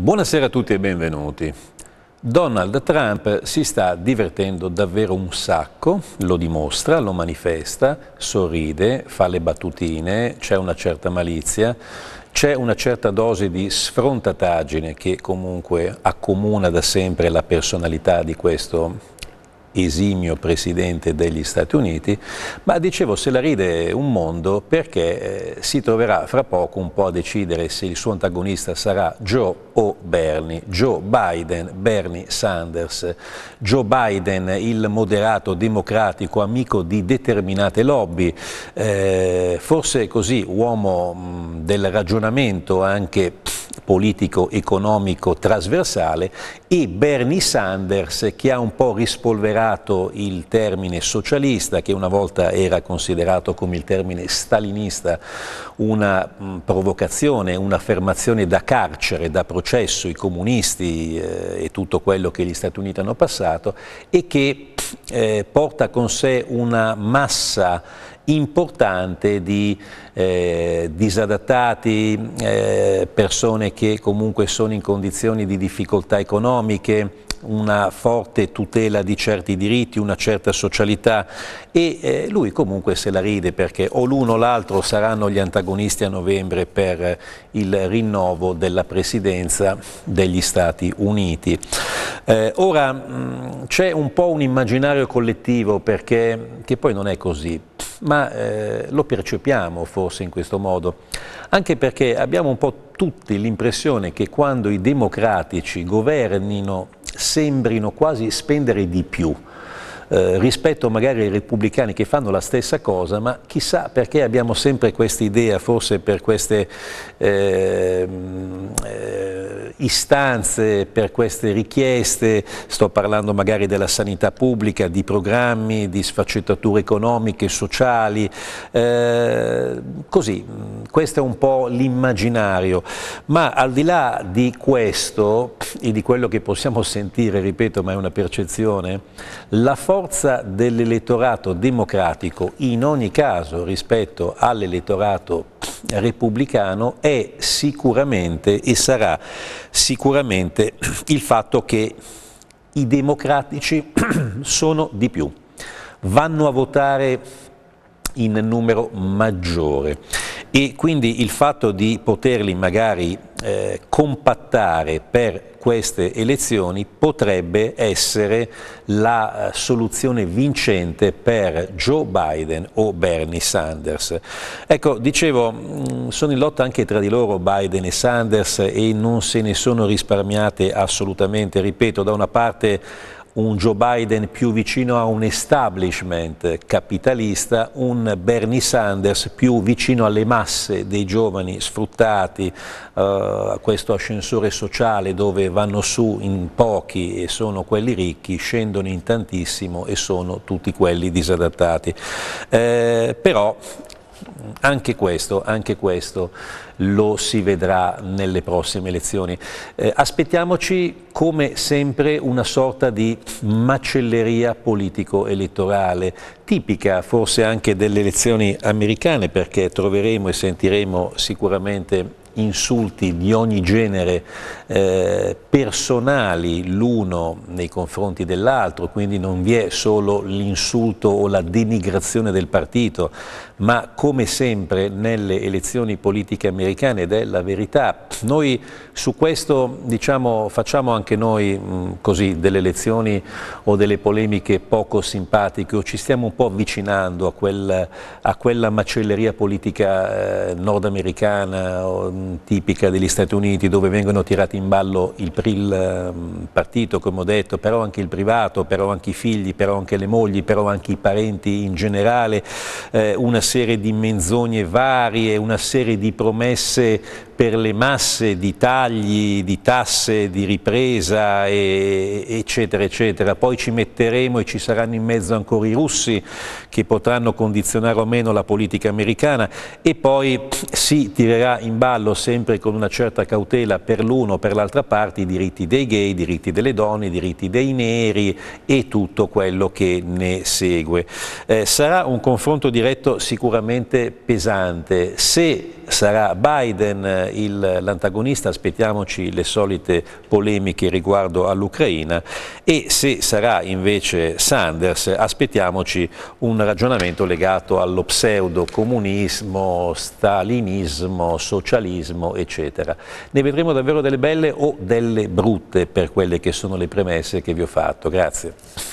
Buonasera a tutti e benvenuti. Donald Trump si sta divertendo davvero un sacco, lo dimostra, lo manifesta, sorride, fa le battutine, c'è una certa malizia, c'è una certa dose di sfrontataggine che comunque accomuna da sempre la personalità di questo esimio presidente degli Stati Uniti, ma dicevo se la ride un mondo perché eh, si troverà fra poco un po' a decidere se il suo antagonista sarà Joe o Bernie, Joe Biden, Bernie Sanders, Joe Biden il moderato democratico amico di determinate lobby, eh, forse così uomo mm, del ragionamento anche... Pff, politico-economico trasversale e Bernie Sanders che ha un po' rispolverato il termine socialista che una volta era considerato come il termine stalinista una mh, provocazione, un'affermazione da carcere, da processo, i comunisti eh, e tutto quello che gli Stati Uniti hanno passato e che eh, porta con sé una massa importante di eh, disadattati, eh, persone che comunque sono in condizioni di difficoltà economiche, una forte tutela di certi diritti, una certa socialità e eh, lui comunque se la ride perché o l'uno o l'altro saranno gli antagonisti a novembre per il rinnovo della presidenza degli Stati Uniti. Eh, ora mm, c'è un po' un immaginario collettivo perché, che poi non è così, ma eh, lo percepiamo forse in questo modo, anche perché abbiamo un po' tutti l'impressione che quando i democratici governino sembrino quasi spendere di più. Eh, rispetto magari ai repubblicani che fanno la stessa cosa, ma chissà perché abbiamo sempre questa idea, forse per queste eh, istanze, per queste richieste, sto parlando magari della sanità pubblica, di programmi, di sfaccettature economiche, sociali, eh, così, mm, questo è un po' l'immaginario, ma al di là di questo e di quello che possiamo sentire, ripeto, ma è una percezione, la forza dell'elettorato democratico in ogni caso rispetto all'elettorato repubblicano è sicuramente e sarà sicuramente il fatto che i democratici sono di più, vanno a votare in numero maggiore e quindi il fatto di poterli magari eh, compattare per queste elezioni potrebbe essere la eh, soluzione vincente per Joe Biden o Bernie Sanders. Ecco, dicevo, mm, sono in lotta anche tra di loro Biden e Sanders e non se ne sono risparmiate assolutamente, ripeto, da una parte un Joe Biden più vicino a un establishment capitalista, un Bernie Sanders più vicino alle masse dei giovani sfruttati, a eh, questo ascensore sociale dove vanno su in pochi e sono quelli ricchi, scendono in tantissimo e sono tutti quelli disadattati. Eh, però anche questo, anche questo, lo si vedrà nelle prossime elezioni. Eh, aspettiamoci come sempre una sorta di macelleria politico-elettorale, tipica forse anche delle elezioni americane perché troveremo e sentiremo sicuramente insulti di ogni genere eh, personali l'uno nei confronti dell'altro, quindi non vi è solo l'insulto o la denigrazione del partito, ma come sempre nelle elezioni politiche americane, ed è la verità, noi su questo diciamo, facciamo anche noi mh, mm, così, delle elezioni o delle polemiche poco simpatiche o ci stiamo un po' avvicinando a, quel, a quella macelleria politica eh, nordamericana o, mm, tipica degli Stati Uniti dove vengono tirati in ballo il, il ehm, partito, come ho detto, però anche il privato, però anche i figli, però anche le mogli, però anche i parenti in generale, eh, una serie di menzogne varie, una serie di promesse per le masse di tagli, di tasse, di ripresa, e, eccetera, eccetera. Poi ci metteremo e ci saranno in mezzo ancora i russi che potranno condizionare o meno la politica americana e poi si tirerà in ballo sempre con una certa cautela per l'uno o per l'altra parte i diritti dei gay, i diritti delle donne, i diritti dei neri e tutto quello che ne segue. Eh, sarà un confronto diretto sicuramente pesante. Se sarà Biden eh, l'antagonista aspettiamoci le solite polemiche riguardo all'Ucraina e se sarà invece Sanders aspettiamoci un ragionamento legato allo pseudo comunismo, stalinismo, socialismo eccetera. Ne vedremo davvero delle belle o delle brutte per quelle che sono le premesse che vi ho fatto. Grazie.